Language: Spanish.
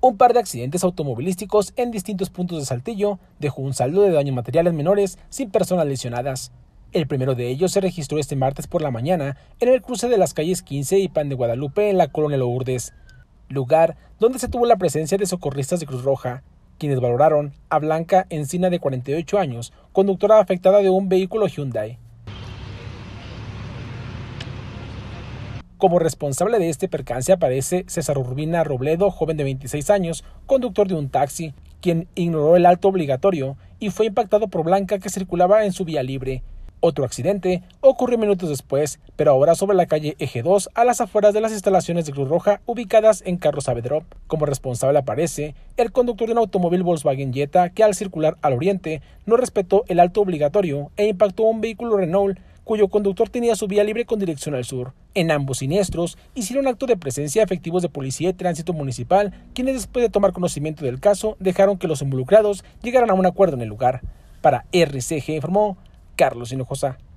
Un par de accidentes automovilísticos en distintos puntos de Saltillo dejó un saldo de daños materiales menores sin personas lesionadas. El primero de ellos se registró este martes por la mañana en el cruce de las calles 15 y Pan de Guadalupe en la colonia Lourdes, lugar donde se tuvo la presencia de socorristas de Cruz Roja, quienes valoraron a Blanca Encina de 48 años, conductora afectada de un vehículo Hyundai. Como responsable de este percance aparece César Urbina Robledo, joven de 26 años, conductor de un taxi, quien ignoró el alto obligatorio y fue impactado por Blanca que circulaba en su vía libre. Otro accidente ocurrió minutos después, pero ahora sobre la calle Eje 2, a las afueras de las instalaciones de Cruz Roja ubicadas en Carlos Avedrop. Como responsable aparece el conductor de un automóvil Volkswagen Jetta que al circular al oriente no respetó el alto obligatorio e impactó un vehículo Renault cuyo conductor tenía su vía libre con dirección al sur. En ambos siniestros hicieron acto de presencia efectivos de policía y tránsito municipal, quienes después de tomar conocimiento del caso dejaron que los involucrados llegaran a un acuerdo en el lugar. Para RCG informó Carlos Hinojosa.